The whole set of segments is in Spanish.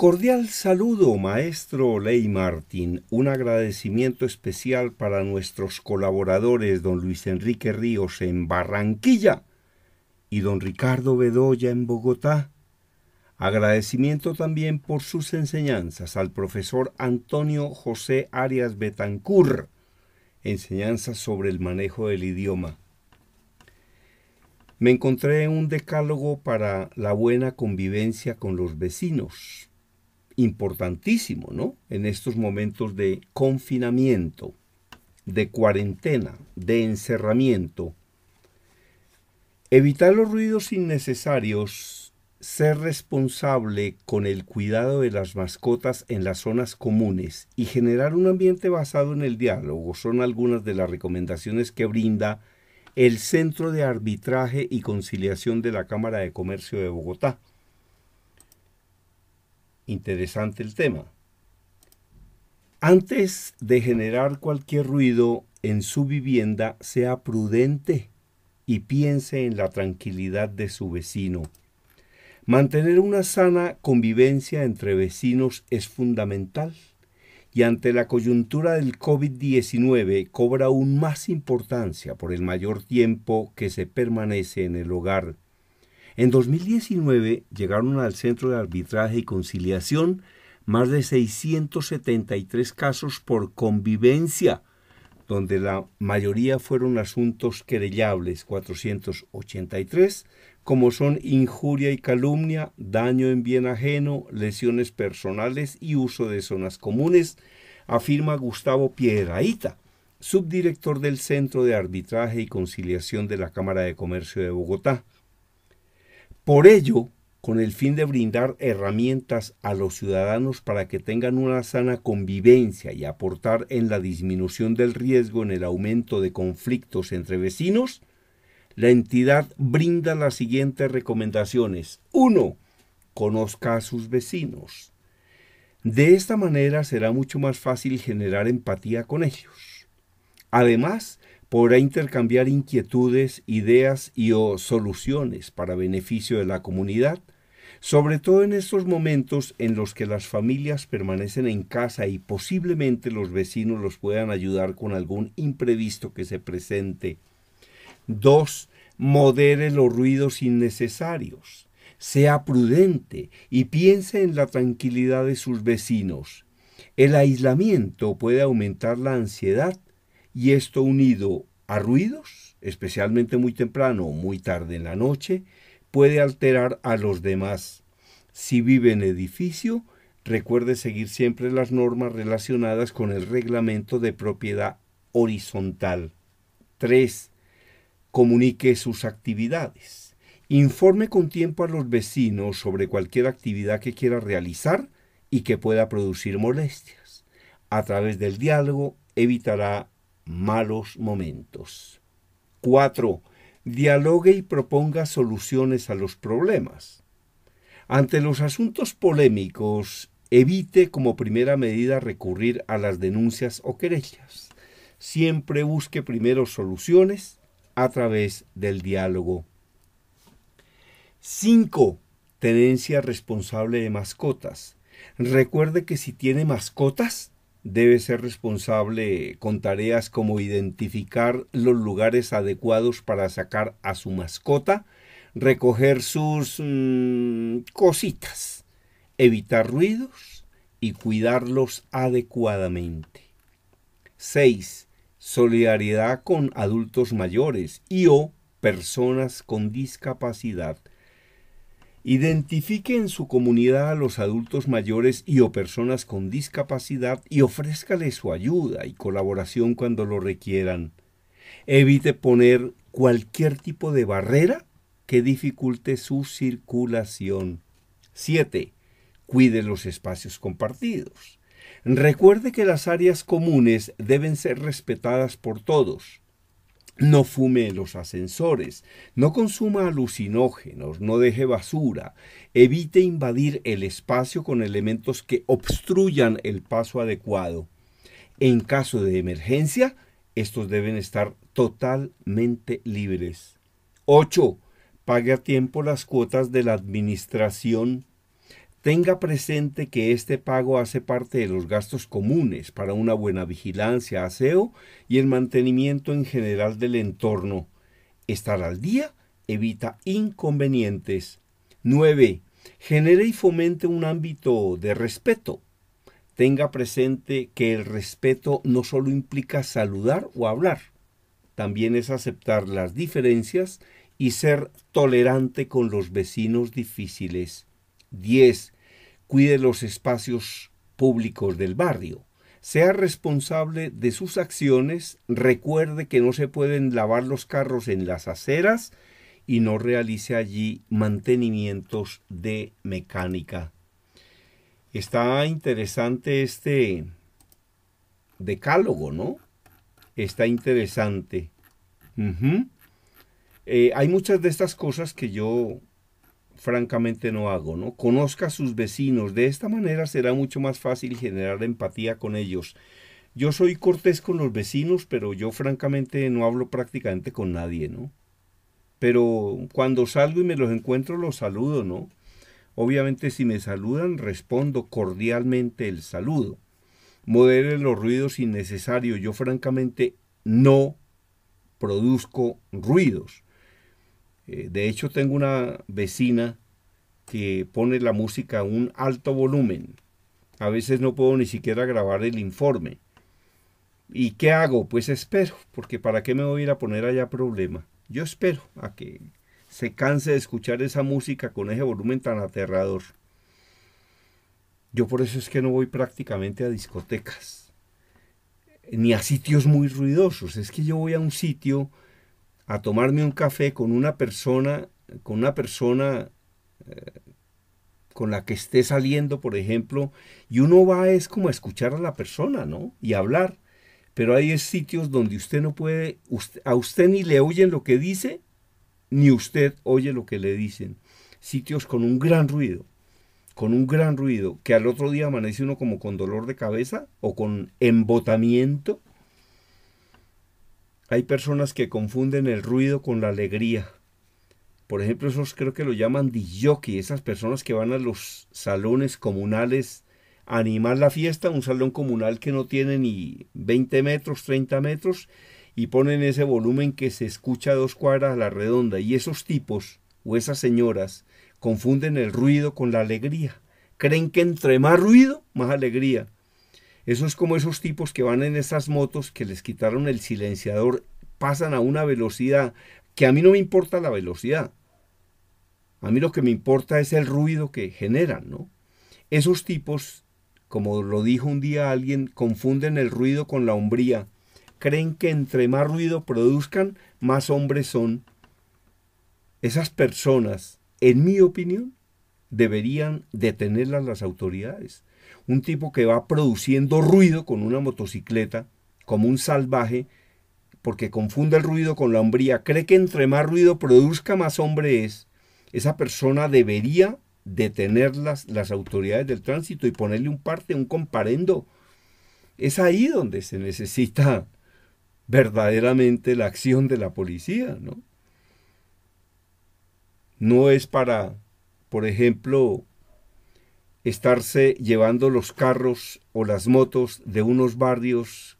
Cordial saludo, maestro Ley Martín. Un agradecimiento especial para nuestros colaboradores, don Luis Enrique Ríos en Barranquilla y don Ricardo Bedoya en Bogotá. Agradecimiento también por sus enseñanzas al profesor Antonio José Arias Betancur, enseñanzas sobre el manejo del idioma. Me encontré un decálogo para la buena convivencia con los vecinos, importantísimo, ¿no? En estos momentos de confinamiento, de cuarentena, de encerramiento. Evitar los ruidos innecesarios, ser responsable con el cuidado de las mascotas en las zonas comunes y generar un ambiente basado en el diálogo son algunas de las recomendaciones que brinda el Centro de Arbitraje y Conciliación de la Cámara de Comercio de Bogotá interesante el tema. Antes de generar cualquier ruido en su vivienda, sea prudente y piense en la tranquilidad de su vecino. Mantener una sana convivencia entre vecinos es fundamental y ante la coyuntura del COVID-19 cobra aún más importancia por el mayor tiempo que se permanece en el hogar en 2019 llegaron al Centro de Arbitraje y Conciliación más de 673 casos por convivencia, donde la mayoría fueron asuntos querellables, 483, como son injuria y calumnia, daño en bien ajeno, lesiones personales y uso de zonas comunes, afirma Gustavo Piedraíta, subdirector del Centro de Arbitraje y Conciliación de la Cámara de Comercio de Bogotá. Por ello, con el fin de brindar herramientas a los ciudadanos para que tengan una sana convivencia y aportar en la disminución del riesgo en el aumento de conflictos entre vecinos, la entidad brinda las siguientes recomendaciones. 1. Conozca a sus vecinos. De esta manera será mucho más fácil generar empatía con ellos. Además, podrá intercambiar inquietudes, ideas y o soluciones para beneficio de la comunidad, sobre todo en estos momentos en los que las familias permanecen en casa y posiblemente los vecinos los puedan ayudar con algún imprevisto que se presente. 2. Modere los ruidos innecesarios. Sea prudente y piense en la tranquilidad de sus vecinos. El aislamiento puede aumentar la ansiedad y esto unido a ruidos, especialmente muy temprano o muy tarde en la noche, puede alterar a los demás. Si vive en edificio, recuerde seguir siempre las normas relacionadas con el reglamento de propiedad horizontal. 3. Comunique sus actividades. Informe con tiempo a los vecinos sobre cualquier actividad que quiera realizar y que pueda producir molestias. A través del diálogo evitará malos momentos. 4. Dialogue y proponga soluciones a los problemas. Ante los asuntos polémicos, evite como primera medida recurrir a las denuncias o querellas. Siempre busque primero soluciones a través del diálogo. 5. Tenencia responsable de mascotas. Recuerde que si tiene mascotas, debe ser responsable con tareas como identificar los lugares adecuados para sacar a su mascota, recoger sus mm, cositas, evitar ruidos y cuidarlos adecuadamente. 6. Solidaridad con adultos mayores y o personas con discapacidad Identifique en su comunidad a los adultos mayores y o personas con discapacidad y ofrézcale su ayuda y colaboración cuando lo requieran. Evite poner cualquier tipo de barrera que dificulte su circulación. 7. Cuide los espacios compartidos. Recuerde que las áreas comunes deben ser respetadas por todos no fume los ascensores, no consuma alucinógenos, no deje basura, evite invadir el espacio con elementos que obstruyan el paso adecuado. En caso de emergencia, estos deben estar totalmente libres. 8. Pague a tiempo las cuotas de la administración Tenga presente que este pago hace parte de los gastos comunes para una buena vigilancia, aseo y el mantenimiento en general del entorno. Estar al día evita inconvenientes. 9. Genere y fomente un ámbito de respeto. Tenga presente que el respeto no solo implica saludar o hablar, también es aceptar las diferencias y ser tolerante con los vecinos difíciles. 10. Cuide los espacios públicos del barrio. Sea responsable de sus acciones, recuerde que no se pueden lavar los carros en las aceras y no realice allí mantenimientos de mecánica. Está interesante este decálogo, ¿no? Está interesante. Eh, hay muchas de estas cosas que yo francamente no hago, ¿no? Conozca a sus vecinos, de esta manera será mucho más fácil generar empatía con ellos. Yo soy cortés con los vecinos, pero yo francamente no hablo prácticamente con nadie, ¿no? Pero cuando salgo y me los encuentro los saludo, ¿no? Obviamente si me saludan respondo cordialmente el saludo. Modere los ruidos innecesarios. Yo francamente no produzco ruidos. Eh, de hecho, tengo una vecina que pone la música a un alto volumen. A veces no puedo ni siquiera grabar el informe. ¿Y qué hago? Pues espero, porque ¿para qué me voy a ir a poner allá problema? Yo espero a que se canse de escuchar esa música con ese volumen tan aterrador. Yo por eso es que no voy prácticamente a discotecas, ni a sitios muy ruidosos. Es que yo voy a un sitio a tomarme un café con una persona, con una persona eh, con la que esté saliendo, por ejemplo, y uno va es como a escuchar a la persona, ¿no? Y hablar. Pero hay sitios donde usted no puede, a usted ni le oyen lo que dice, ni usted oye lo que le dicen. Sitios con un gran ruido, con un gran ruido, que al otro día amanece uno como con dolor de cabeza o con embotamiento hay personas que confunden el ruido con la alegría. Por ejemplo, esos creo que lo llaman disjockey, esas personas que van a los salones comunales a animar la fiesta, un salón comunal que no tiene ni 20 metros, 30 metros, y ponen ese volumen que se escucha dos cuadras a la redonda. Y esos tipos o esas señoras confunden el ruido con la alegría. Creen que entre más ruido, más alegría. Eso es como esos tipos que van en esas motos que les quitaron el silenciador, pasan a una velocidad que a mí no me importa la velocidad. A mí lo que me importa es el ruido que generan, ¿no? Esos tipos, como lo dijo un día alguien, confunden el ruido con la hombría. Creen que entre más ruido produzcan, más hombres son. Esas personas, en mi opinión, deberían detenerlas las autoridades un tipo que va produciendo ruido con una motocicleta, como un salvaje, porque confunde el ruido con la hombría, cree que entre más ruido produzca, más hombre es, esa persona debería detener las, las autoridades del tránsito y ponerle un parte, un comparendo. Es ahí donde se necesita verdaderamente la acción de la policía, ¿no? No es para, por ejemplo, estarse llevando los carros o las motos de unos barrios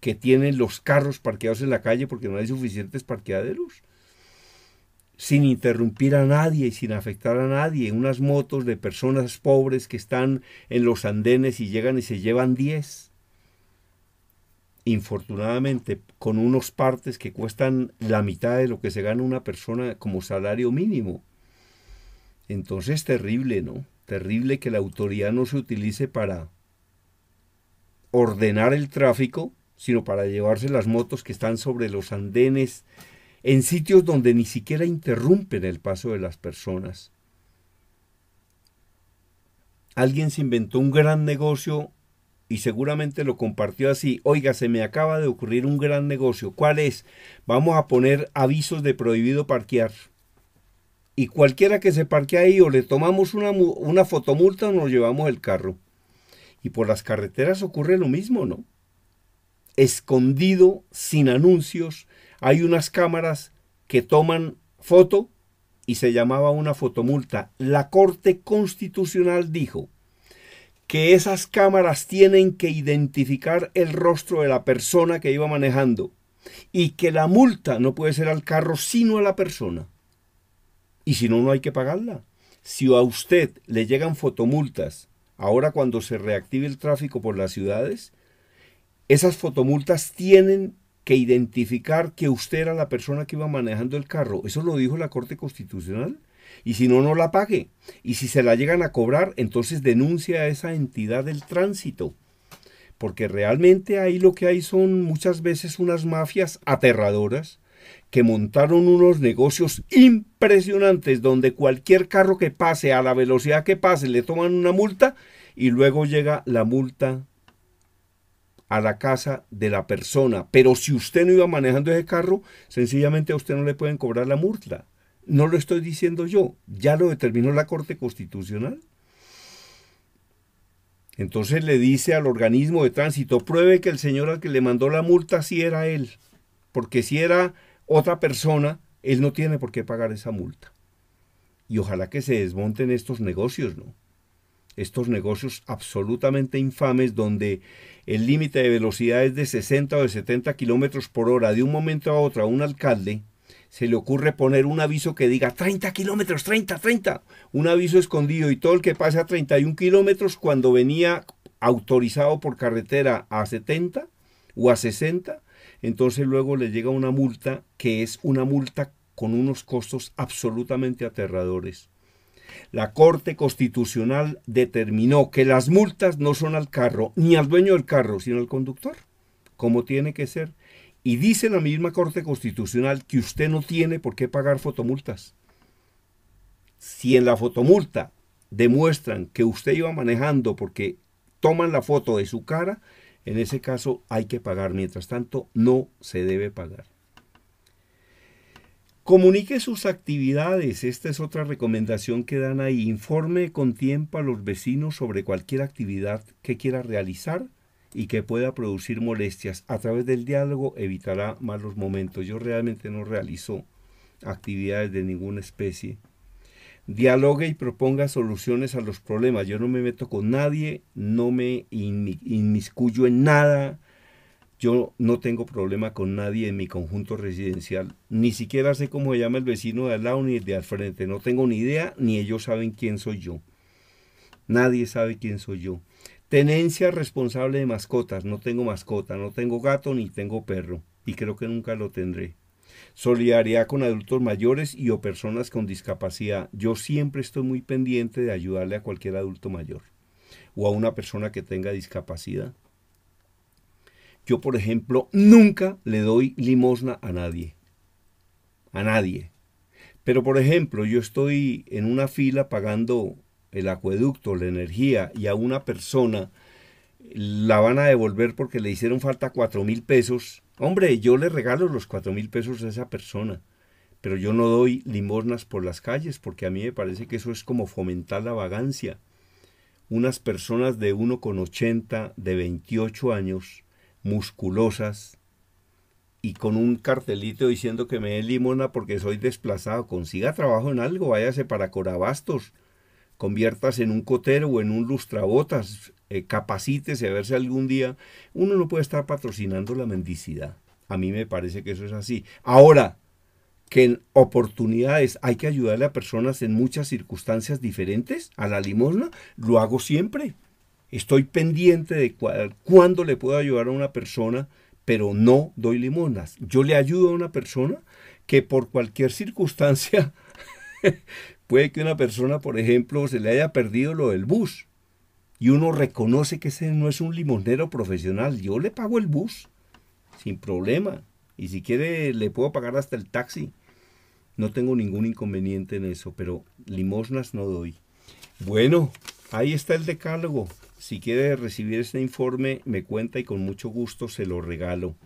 que tienen los carros parqueados en la calle porque no hay suficientes parqueaderos, sin interrumpir a nadie y sin afectar a nadie, unas motos de personas pobres que están en los andenes y llegan y se llevan 10 infortunadamente, con unos partes que cuestan la mitad de lo que se gana una persona como salario mínimo. Entonces, es terrible, ¿no? Terrible que la autoridad no se utilice para ordenar el tráfico, sino para llevarse las motos que están sobre los andenes, en sitios donde ni siquiera interrumpen el paso de las personas. Alguien se inventó un gran negocio y seguramente lo compartió así. Oiga, se me acaba de ocurrir un gran negocio. ¿Cuál es? Vamos a poner avisos de prohibido parquear y cualquiera que se parque ahí o le tomamos una, una fotomulta o nos llevamos el carro. Y por las carreteras ocurre lo mismo, ¿no? Escondido, sin anuncios, hay unas cámaras que toman foto y se llamaba una fotomulta. La Corte Constitucional dijo que esas cámaras tienen que identificar el rostro de la persona que iba manejando y que la multa no puede ser al carro sino a la persona. Y si no, no hay que pagarla. Si a usted le llegan fotomultas, ahora cuando se reactive el tráfico por las ciudades, esas fotomultas tienen que identificar que usted era la persona que iba manejando el carro. Eso lo dijo la Corte Constitucional. Y si no, no la pague. Y si se la llegan a cobrar, entonces denuncia a esa entidad del tránsito. Porque realmente ahí lo que hay son muchas veces unas mafias aterradoras que montaron unos negocios impresionantes donde cualquier carro que pase a la velocidad que pase le toman una multa y luego llega la multa a la casa de la persona. Pero si usted no iba manejando ese carro, sencillamente a usted no le pueden cobrar la multa. No lo estoy diciendo yo, ya lo determinó la Corte Constitucional. Entonces le dice al organismo de tránsito, pruebe que el señor al que le mandó la multa sí era él, porque si era otra persona, él no tiene por qué pagar esa multa. Y ojalá que se desmonten estos negocios, ¿no? Estos negocios absolutamente infames donde el límite de velocidad es de 60 o de 70 kilómetros por hora. De un momento a otro a un alcalde se le ocurre poner un aviso que diga 30 kilómetros, 30, 30. Un aviso escondido y todo el que pase a 31 kilómetros cuando venía autorizado por carretera a 70 o a 60 entonces luego le llega una multa que es una multa con unos costos absolutamente aterradores. La Corte Constitucional determinó que las multas no son al carro, ni al dueño del carro, sino al conductor, como tiene que ser. Y dice la misma Corte Constitucional que usted no tiene por qué pagar fotomultas. Si en la fotomulta demuestran que usted iba manejando porque toman la foto de su cara, en ese caso hay que pagar, mientras tanto no se debe pagar. Comunique sus actividades, esta es otra recomendación que dan ahí. Informe con tiempo a los vecinos sobre cualquier actividad que quiera realizar y que pueda producir molestias. A través del diálogo evitará malos momentos. Yo realmente no realizo actividades de ninguna especie dialogue y proponga soluciones a los problemas. Yo no me meto con nadie, no me inmiscuyo en nada. Yo no tengo problema con nadie en mi conjunto residencial. Ni siquiera sé cómo se llama el vecino de al lado ni el de al frente. No tengo ni idea, ni ellos saben quién soy yo. Nadie sabe quién soy yo. Tenencia responsable de mascotas. No tengo mascota, no tengo gato ni tengo perro. Y creo que nunca lo tendré. Solidaridad con adultos mayores y o personas con discapacidad. Yo siempre estoy muy pendiente de ayudarle a cualquier adulto mayor o a una persona que tenga discapacidad. Yo, por ejemplo, nunca le doy limosna a nadie. A nadie. Pero, por ejemplo, yo estoy en una fila pagando el acueducto, la energía, y a una persona la van a devolver porque le hicieron falta cuatro mil pesos Hombre, yo le regalo los cuatro mil pesos a esa persona, pero yo no doy limosnas por las calles porque a mí me parece que eso es como fomentar la vagancia. Unas personas de 1,80, de 28 años, musculosas y con un cartelito diciendo que me dé limona porque soy desplazado, consiga trabajo en algo, váyase para Corabastos, conviertas en un cotero o en un lustrabotas, eh, capacítese a verse algún día uno no puede estar patrocinando la mendicidad. A mí me parece que eso es así. Ahora, que en oportunidades hay que ayudarle a personas en muchas circunstancias diferentes a la limosna, lo hago siempre. Estoy pendiente de cuándo le puedo ayudar a una persona, pero no doy limonas. Yo le ayudo a una persona que por cualquier circunstancia, puede que una persona, por ejemplo, se le haya perdido lo del bus y uno reconoce que ese no es un limonero profesional, yo le pago el bus sin problema y si quiere le puedo pagar hasta el taxi. No tengo ningún inconveniente en eso, pero limosnas no doy. Bueno, ahí está el decálogo. Si quiere recibir este informe, me cuenta y con mucho gusto se lo regalo.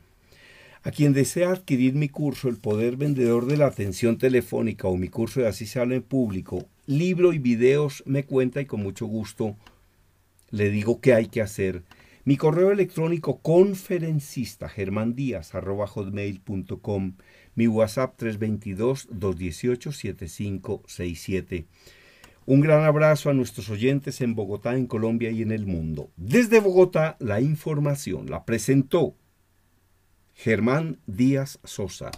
A quien desea adquirir mi curso El Poder Vendedor de la Atención Telefónica o mi curso de Así se habla en público, libro y videos, me cuenta y con mucho gusto le digo qué hay que hacer. Mi correo electrónico conferencista hotmail.com. Mi WhatsApp 322-218-7567. Un gran abrazo a nuestros oyentes en Bogotá, en Colombia y en el mundo. Desde Bogotá, la información la presentó Germán Díaz Sosa.